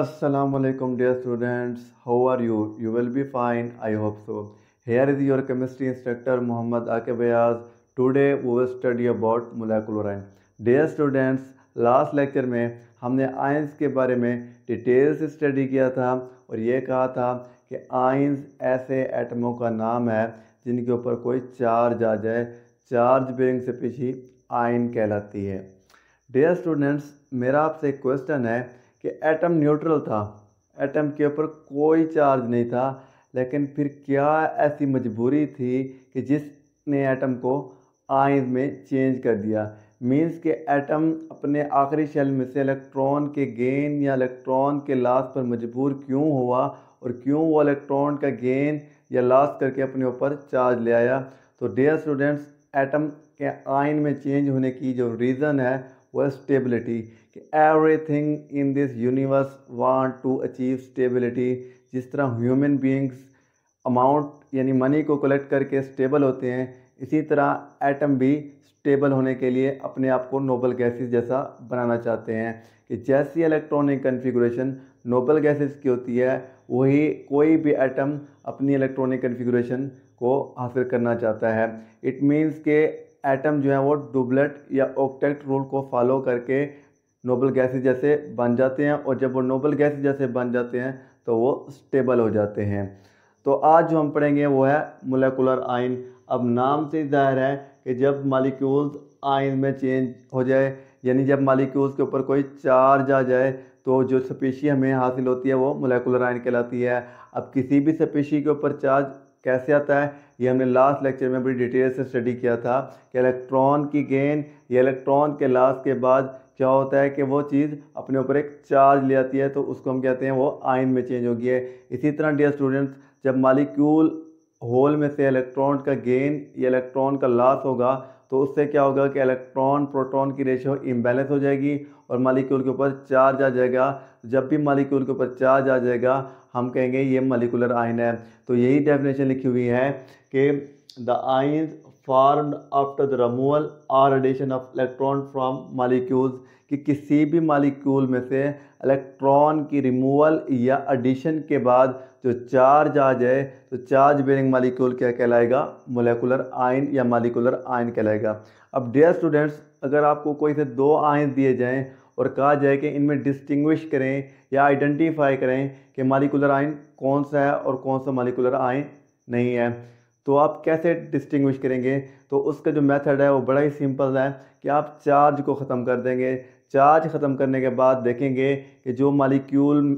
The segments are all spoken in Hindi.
Assalamualaikum dear students how are you you will be fine i hope so here is your chemistry instructor mohammad akib Ayaz today we will study about molecular ion dear students last lecture में हमने आइंस के बारे में डिटेल से स्टडी किया था और ये कहा था कि आइंस ऐसे एटमों का नाम है जिनके ऊपर कोई चार्ज आ जाए चार्ज बेरिंग से पीछे आयन कहलाती है डियर स्टूडेंट्स मेरा आपसे एक क्वेश्चन है कि एटम न्यूट्रल था एटम के ऊपर कोई चार्ज नहीं था लेकिन फिर क्या ऐसी मजबूरी थी कि जिसने एटम को आयन में चेंज कर दिया मीन्स के एटम अपने आखिरी शेल में से इलेक्ट्रॉन के गेन या इलेक्ट्रॉन के लाश पर मजबूर क्यों हुआ और क्यों वो इलेक्ट्रॉन का गेन या लाश करके अपने ऊपर चार्ज ले आया तो डेयर स्टूडेंट्स एटम के आयन में चेंज होने की जो रीज़न है है स्टेबिलिटी कि every thing in this universe want to achieve stability जिस तरह ह्यूमन बींग्स अमाउंट यानी मनी को कलेक्ट करके स्टेबल होते हैं इसी तरह एटम भी स्टेबल होने के लिए अपने आप को नोबल गैसेस जैसा बनाना चाहते हैं कि जैसी इलेक्ट्रॉनिक कन्फिग्रेशन नोबल गैसेस की होती है वही कोई भी एटम अपनी इलेक्ट्रॉनिक कन्फिग्रेशन को हासिल करना चाहता है इट मीन्स के एटम जो है वो डुबलेट या ओक्टेक्ट रूल को फॉलो करके नोबल गैसेस जैसे बन जाते हैं और जब वो नोबल गैसेस जैसे बन जाते हैं तो वो स्टेबल हो जाते हैं तो आज जो हम पढ़ेंगे वो है मोलेकुलर आइन अब नाम से ज़ाहिर है कि जब मालिक्यूल्स आयन में चेंज हो जाए यानी जब मालिक्यूल्स के ऊपर कोई चार्ज आ जाए तो जो स्पेशी हमें हासिल होती है वो मोलेकुलर आइन कहलाती है अब किसी भी स्पेशी के ऊपर चार्ज कैसे आता है ये हमने लास्ट लेक्चर में बड़ी डिटेल से स्टडी किया था कि इलेक्ट्रॉन की गेंद या इलेक्ट्रॉन के लास्ट के बाद क्या होता है कि वो चीज़ अपने ऊपर एक चार्ज ले आती है तो उसको हम कहते हैं वो आयन में चेंज हो गया है इसी तरह डियर स्टूडेंट्स जब मालिक्यूल होल में से इलेक्ट्रॉन का गेन या इलेक्ट्रॉन का लॉस होगा तो उससे क्या होगा कि इलेक्ट्रॉन प्रोटॉन की रेशियो इम्बेलेंस हो जाएगी और मालिक्यूल के ऊपर चार्ज आ जाएगा जब भी मालिक्यूल के ऊपर चार्ज आ जाएगा हम कहेंगे ये मालिकुलर आयन है तो यही डेफिनेशन लिखी हुई है कि the ions form after the removal or radiation of electron from molecules कि किसी भी मालिक्यूल में से इलेक्ट्रॉन की रिमूवल या एडिशन के बाद जो चार्ज आ जाए तो चार्ज बेरिंग मालिक्यूल क्या कहलाएगा मोलिकुलर आयन या मालिकुलर आयन कहलाएगा अब डियर स्टूडेंट्स अगर आपको कोई से दो आयन दिए जाएँ और कहा जाए कि इनमें डिस्टिंग्विश करें या आइडेंटिफाई करें कि मालिकुलर आयन कौन सा है और कौन सा मालिकुलर आयन नहीं है तो आप कैसे डिस्टिंग्विश करेंगे तो उसका जो मेथड है वो बड़ा ही सिंपल है कि आप चार्ज को ख़त्म कर देंगे चार्ज ख़त्म करने के बाद देखेंगे कि जो मालिक्यूल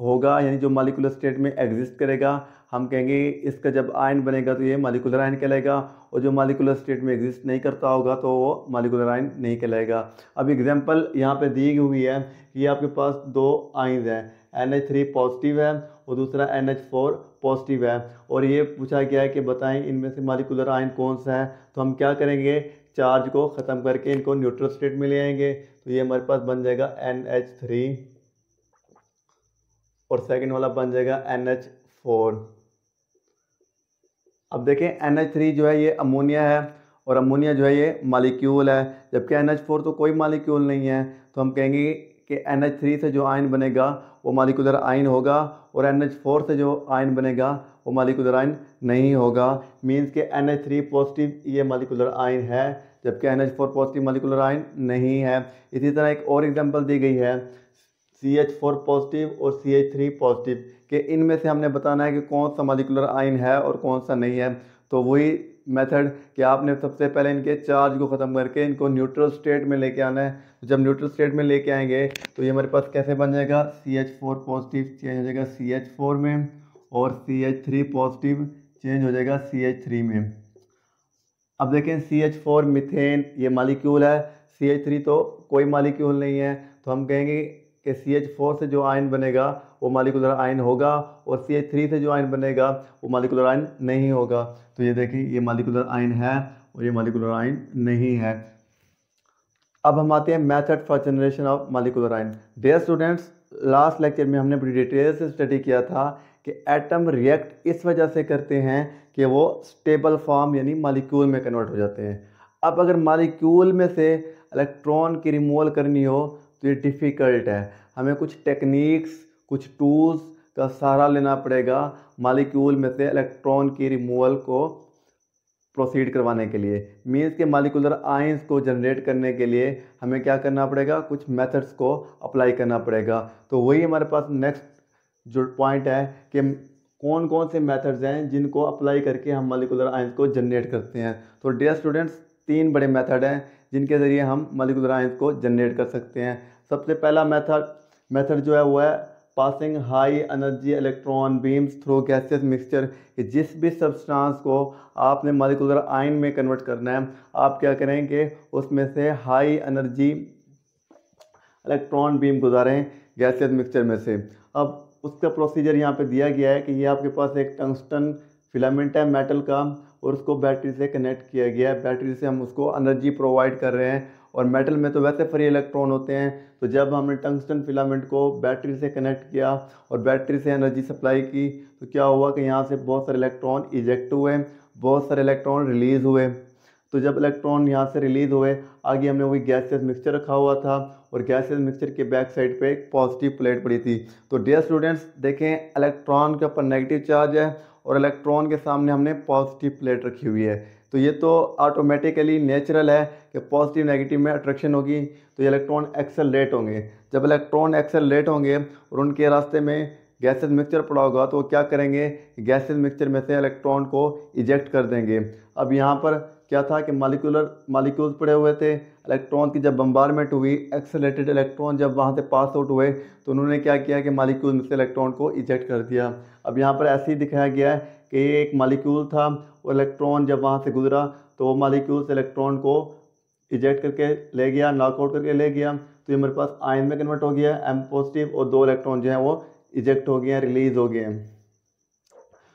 होगा यानी जो मालिकुलर स्टेट में एग्जिस्ट करेगा हम कहेंगे इसका जब आयन बनेगा तो ये मालिकुलर आयन कहलाएगा और जो मालिकुलर स्टेट में एग्जिस्ट नहीं करता होगा तो वो मालिकुलर आयन नहीं कहलाएगा अब एग्जांपल यहाँ पे दी हुई है कि आपके पास दो आइन्स हैं एन एच थ्री पॉजिटिव है और दूसरा एन एच फोर पॉजिटिव है और ये पूछा गया है कि बताएं इनमें से मालिकुलर आयन कौन सा है तो हम क्या करेंगे चार्ज को ख़त्म करके इनको न्यूट्रल स्टेट में ले आएंगे तो ये हमारे पास बन जाएगा एन एच थ्री और सेकेंड वाला बन जाएगा एन एच फोर अब देखें एन एच थ्री जो है ये अमोनिया है और अमोनिया जो है ये मालिक्यूल है जबकि एन एच फोर तो कोई मालिक्यूल नहीं है तो हम कहेंगे कि एन एच थ्री से जो आयन बनेगा वो मालिकुलर आयन होगा और एन एच फोर से जो आयन बनेगा वो मालिकुलर आयन नहीं होगा मीन्स के एन एच थ्री पॉजिटिव ये मालिकुलर आयन है जबकि N H four positive molecular ion नहीं है इसी तरह एक और एग्जाम्पल दी गई है सी एच फोर पॉजिटिव और सी एच थ्री पॉजिटिव कि इनमें से हमने बताना है कि कौन सा मालिकुलर आयन है और कौन सा नहीं है तो वही मेथड कि आपने सबसे पहले इनके चार्ज को ख़त्म करके इनको न्यूट्रल स्टेट में लेके आना है जब न्यूट्रल स्टेट में लेके आएंगे तो ये हमारे पास कैसे बन जाएगा C H four positive change हो जाएगा सी एच फोर में और C H three positive change हो जाएगा सी एच थ्री में अब देखें सी एच फोर मिथेन ये मालिक्यूल है सी एच थ्री तो कोई मालिक्यूल नहीं है तो हम कहेंगे कि सी एच फोर से जो आयन बनेगा वो मालिकुलर आयन होगा और सी एच थ्री से जो आयन बनेगा वो मालिकुलर आयन नहीं होगा तो ये देखें ये मालिकुलर आयन है और ये मालिकुलर आयन नहीं है अब हम आते हैं method for generation of molecular ion dear students last lecture में हमने बड़ी डिटेल से स्टडी किया था कि एटम रिएक्ट इस वजह से करते हैं कि वो स्टेबल फॉर्म यानी मालिक्यूल में कन्वर्ट हो जाते हैं अब अगर मालिक्यूल में से इलेक्ट्रॉन की रिमूवल करनी हो तो ये डिफ़िकल्ट है हमें कुछ टेक्निक्स कुछ टूल्स का सहारा लेना पड़ेगा मालिक्यूल में से इलेक्ट्रॉन की रिमूवल को प्रोसीड करवाने के लिए मीन्स के मालिकुलर आइंस को जनरेट करने के लिए हमें क्या करना पड़ेगा कुछ मेथड्स को अप्लाई करना पड़ेगा तो वही हमारे पास नेक्स्ट जो पॉइंट है कि कौन कौन से मेथड्स हैं जिनको अप्लाई करके हम मालिकुलर आइंस को जनरेट करते हैं तो डे स्टूडेंट्स तीन बड़े मेथड हैं जिनके ज़रिए हम मालिकुलर आइंस को जनरेट कर सकते हैं सबसे पहला मैथड मैथड जो है वो है passing high energy electron beams through gases mixture जिस भी सब्सटेंस को आपने मालिकुलर आयन में कन्वर्ट करना है आप क्या करेंगे उसमें से हाई एनर्जी इलेक्ट्रॉन बीम गुजारें गैसेस मिक्सचर में से अब उसका प्रोसीजर यहाँ पे दिया गया है कि ये आपके पास एक टंगस्टन फिलामेंट है मेटल का और उसको बैटरी से कनेक्ट किया गया है बैटरी से हम उसको एनर्जी प्रोवाइड कर रहे हैं और मेटल में तो वैसे फ्री इलेक्ट्रॉन होते हैं तो जब हमने टंगस्टन फिलामेंट को बैटरी से कनेक्ट किया और बैटरी से एनर्जी सप्लाई की तो क्या हुआ कि यहाँ से बहुत सारे इलेक्ट्रॉन इजेक्ट हुए बहुत सारे इलेक्ट्रॉन रिलीज़ हुए तो जब इलेक्ट्रॉन यहाँ से रिलीज़ हुए आगे हमने वही गैसेस मिक्सचर रखा हुआ था और गैसेस मिक्सचर के बैक साइड पे एक पॉजिटिव प्लेट पड़ी थी तो डियर स्टूडेंट्स देखें इलेक्ट्रॉन के ऊपर नेगेटिव चार्ज है और इलेक्ट्रॉन के सामने हमने पॉजिटिव प्लेट रखी हुई है तो ये तो ऑटोमेटिकली नेचुरल है कि पॉजिटिव नेगेटिव में अट्रैक्शन होगी तो ये इलेक्ट्रॉन एक्सेलरेट होंगे जब इलेक्ट्रॉन एक्सेलरेट होंगे और उनके रास्ते में गैसेज मिक्सचर पड़ा होगा तो वो क्या करेंगे गैसेज मिक्सचर में से इलेक्ट्रॉन को इजेक्ट कर देंगे अब यहाँ पर क्या था कि मालिकुलर मालिक्यूल्स पड़े हुए थे इलेक्ट्रॉन की जब बम्बारमेंट हुई एक्सेलेटेड इलेक्ट्रॉन जब वहाँ से पास आउट हुए तो उन्होंने क्या किया कि मालिक्यूल में से इलेक्ट्रॉन को इजेक्ट कर दिया अब यहाँ पर ऐसे ही दिखाया गया है एक मालिक्यूल था वो इलेक्ट्रॉन जब वहाँ से गुजरा तो वो मालिक्यूल से इलेक्ट्रॉन को इजेक्ट करके ले गया नॉकआउट करके ले गया तो ये मेरे पास आयन में कन्वर्ट हो गया एम पॉजिटिव और दो इलेक्ट्रॉन जो हैं वो इजेक्ट हो गए हैं रिलीज हो गए हैं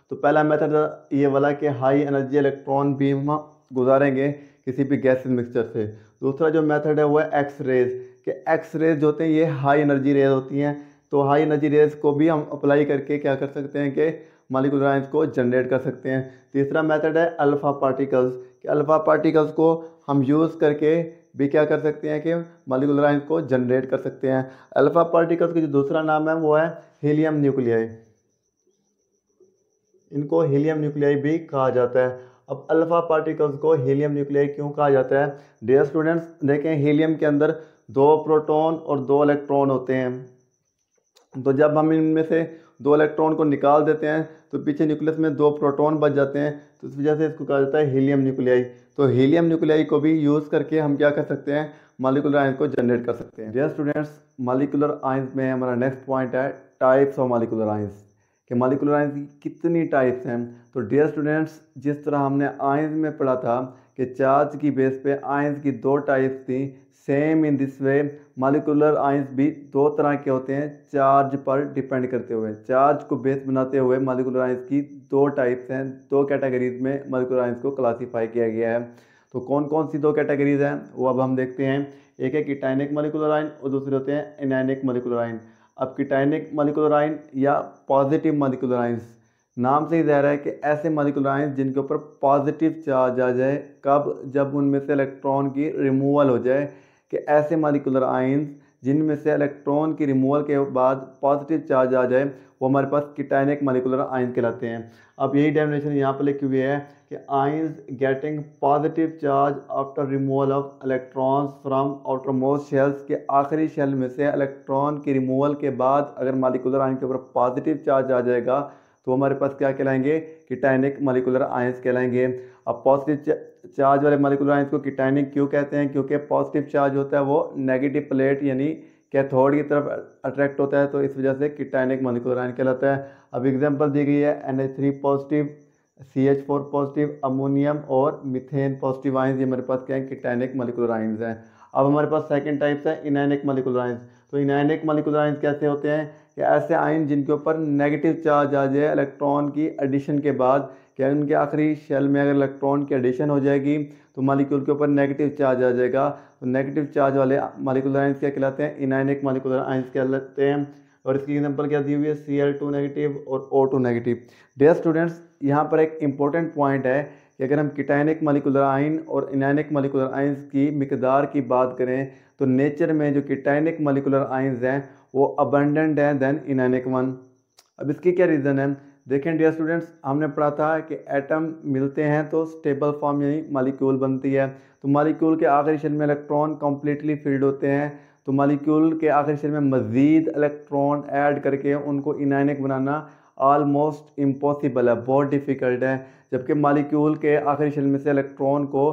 तो पहला मेथड ये वाला कि हाई एनर्जी इलेक्ट्रॉन बीम गुजारेंगे किसी भी गैस मिक्सचर से दूसरा जो मेथड है वो है एक्स रेज कि एक्स रेज जो होते हैं ये हाई एनर्जी रेज होती हैं तो हाई एनर्जी रेज को भी हम अप्लाई करके क्या कर सकते हैं कि मालिकुल आइंस को जनरेट कर सकते हैं तीसरा मेथड है अल्फ़ा पार्टिकल्स कि अल्फ़ा पार्टिकल्स को हम यूज़ करके भी क्या कर सकते हैं कि मालिकुलर आइंस को जनरेट कर सकते हैं अल्फ़ा पार्टिकल्स का जो दूसरा नाम है वो है हीलियम न्यूक्लियाई इनको हीलियम न्यूक्लियाई भी कहा जाता है अब अल्फ़ा पार्टिकल्स को हीलियम न्यूक्लियाई क्यों कहा जाता है डियर स्टूडेंट्स देखें हीलियम के अंदर दो प्रोटॉन और दो इलेक्ट्रॉन होते हैं तो जब हम इनमें से दो इलेक्ट्रॉन को निकाल देते हैं तो पीछे न्यूक्लियस में दो प्रोटॉन बच जाते हैं तो इस वजह से इसको कहा जाता है हीलियम न्यूक्लियाई तो हीलियम न्यूक्लियाई को भी यूज़ करके हम क्या कर सकते हैं मालिकुलर आयन को जनरेट कर सकते हैं डियर स्टूडेंट्स मालिकुलर आयंस में हमारा नेक्स्ट पॉइंट है टाइप्स ऑफ मालिकुलर आयंस कि मालिकुलर आयंस की कितनी टाइप्स हैं तो डियर स्टूडेंट्स जिस तरह हमने आयंस में पढ़ा था कि चार्ज की बेस पे आइंस की दो टाइप्स थी same in this way molecular ions भी दो तरह के होते हैं चार्ज पर डिपेंड करते हुए चार्ज को बेस बनाते हुए मालिकुलर आइंस की दो टाइप्स हैं दो कैटेगरीज में मालिकुलर आइंस को क्लासीफाई किया गया है तो कौन कौन सी दो कैटेगरीज हैं वो अब हम देखते हैं एक है किटाइनिक मालिकुलर आइन और दूसरे होते हैं इनाइनिक मालिकुलर आयन अब किटाइनिक मालिकुलर आयन या पॉजिटिव मालिकुलर आइंस नाम से ही ज़ाहिर है कि ऐसे मालिकुलर आयन जिनके ऊपर पॉजिटिव चार्ज आ जाए कब जब उनमें से इलेक्ट्रॉन की रिमूवल हो जाए कि ऐसे मालिकुलर आयन्स जिनमें से इलेक्ट्रॉन की रिमूवल के बाद पॉजिटिव चार्ज आ जाए वो हमारे पास किटाइनिक मालिकुलर आयन कहलाते हैं अब यही डेफिनेशन यहाँ पर लिखी हुई है कि ions getting positive charge after removal of electrons from outermost shells के आखिरी शेल में से इलेक्ट्रॉन की रिमूवल के बाद अगर मालिकुलर आयन के ऊपर पॉजिटिव चार्ज आ जाएगा तो हमारे पास क्या कहलाएंगे किटाइनिक मालिकुलर आयंस कहलाएंगे अब पॉजिटिव चार्ज वाले मालिकुलर आयंस को किटाइनिक क्यों कहते हैं क्योंकि पॉजिटिव चार्ज होता है वो नेगेटिव प्लेट यानी कैथोड की तरफ अट्रैक्ट होता है तो इस वजह से किटाइनिक मालिकुलर आयन कहलाता है अब एग्जाम्पल दी गई है N three positive C H four positive ammonium और मिथेन पॉजिटिव आइंस ये हमारे पास क्या है किटाइनिक मालिकुलर आइंस हैं अब हमारे पास सेकेंड टाइप्स है इनाइनिक मालिकुलर आइंस तो इनाइनिक मालिकुलर आइंस कैसे होते हैं कि ऐसे आयन जिनके ऊपर नेगेटिव चार्ज आ जाए इलेक्ट्रॉन की एडिशन के बाद क्या उनके आखिरी शेल में अगर इलेक्ट्रॉन की एडिशन हो जाएगी तो मालिक्यूल के ऊपर नेगेटिव चार्ज आ जाएगा तो नेगेटिव चार्ज वाले मालिकुलर आइंस क्या कहलाते हैं इनाइनिक मालिकुलर आइंस कहलाते हैं और इसकी एग्जांपल क्या दी हुई है सी एल टू नेगेटिव और O two negative dear students यहाँ पर एक इंपॉर्टेंट पॉइंट है कि अगर हम किटाइनिक मालिकुलर आइन और इनैनिक मालिकुलर आइंस की मकदार की बात करें तो नेचर में जो किटाइनिक मालिकुलर आइंस हैं वो अबंडेंट हैं दैन इनैनिक वन अब इसकी क्या रीज़न है देखें डियर स्टूडेंट्स हमने पढ़ा था कि एटम मिलते हैं तो स्टेबल फॉर्म यानी मालिक्यूल बनती है तो मालिक्यूल के आखिरी शर में इलेक्ट्रॉन कम्प्लीटली फील्ड होते हैं तो मालिक्यूल के आखिरी शर में मज़ीद इलेक्ट्रॉन ऐड करके उनको इनैनिक बनाना ऑलमोस्ट इम्पॉसिबल है बहुत डिफ़िकल्ट है जबकि मालिक्यूल के आखिरी शल में से इलेक्ट्रॉन को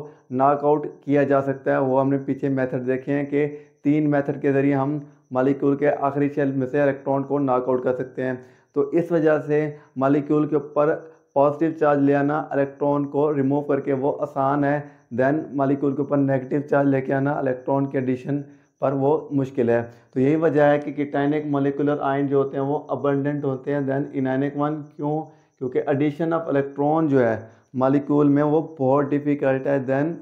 नाकआउट किया जा सकता है वो हमने पीछे मेथड देखे हैं कि तीन मेथड के ज़रिए हम मालिक्यूल के आखिरी शेल में से इलेक्ट्रॉन को नाकआउट कर सकते हैं तो इस वजह से मालिक्यूल के ऊपर पॉजिटिव चार्ज ले आना इलेक्ट्रॉन को रिमूव करके वो आसान है देन मालिक्यूल के ऊपर नेगेटिव चार्ज लेके आना इलेक्ट्रॉन के एडिशन पर वो मुश्किल है तो यही वजह है कि किटाइनिक मोलिकुलर आयन जो होते हैं वो अबंडेंट होते हैं दैन इनाइनिक वन क्यों क्योंकि एडिशन ऑफ इलेक्ट्रॉन जो है मालिक्यूल में वो बहुत डिफ़िकल्ट है दैन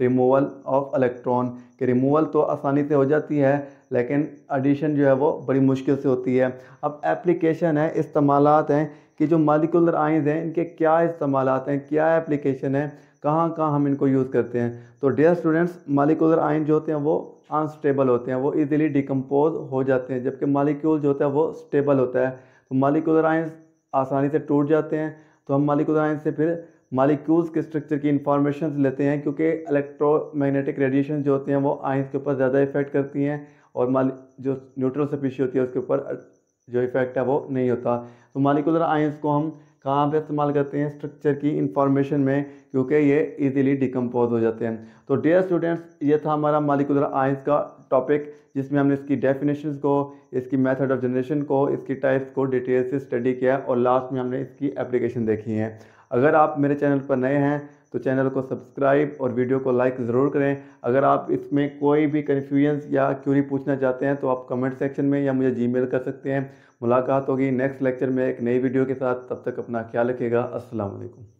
रिमूवल ऑफ इलेक्ट्रॉन कि रिमूवल तो आसानी से हो जाती है लेकिन एडिशन जो है वो बड़ी मुश्किल से होती है अब एप्लीकेशन है इस्तेमाल हैं कि जो मालिकुलर आइंस हैं इनके क्या इस्तेमाल हैं क्या एप्लीकेशन है कहाँ कहाँ हम इनको यूज़ करते हैं तो डेयर स्टूडेंट्स मालिकुलर आयन जो होते हैं वो अनस्टेबल होते हैं वो ईजिली डिकम्पोज हो जाते हैं जबकि मालिक्यूल जो होता है वो स्टेबल होता है तो मालिकुलर आयन आसानी से टूट जाते हैं तो हम मालिकुलर आयन से फिर मालिक्यूल्स के स्ट्रक्चर की इंफॉर्मेशन लेते हैं क्योंकि इलेक्ट्रोमैग्नेटिक रेडिएशन जो होते हैं वो आइंस के ऊपर ज़्यादा इफेक्ट करती हैं और माल जो न्यूट्रल स्पीशी होती है उसके ऊपर जो इफेक्ट है वो नहीं होता तो मालिकुलर आइंस को हम कहाँ पे इस्तेमाल करते हैं स्ट्रक्चर की इंफॉर्मेशन में क्योंकि ये इजीली डिकम्पोज हो जाते हैं तो डियर स्टूडेंट्स ये था हमारा मालिकुलर आइंस का टॉपिक जिसमें हमने इसकी डेफिनेशन को इसकी मेथड ऑफ जनरेशन को इसकी टाइप्स को डिटेल से स्टडी किया और लास्ट में हमने इसकी एप्लीकेशन देखी है अगर आप मेरे चैनल पर नए हैं तो चैनल को सब्सक्राइब और वीडियो को लाइक ज़रूर करें अगर आप इसमें कोई भी कन्फ्यूजन्स या क्यूरी पूछना चाहते हैं तो आप कमेंट सेक्शन में या मुझे जीमेल कर सकते हैं मुलाकात होगी नेक्स्ट लेक्चर में एक नई वीडियो के साथ तब तक अपना ख्याल रखिएगा असलकम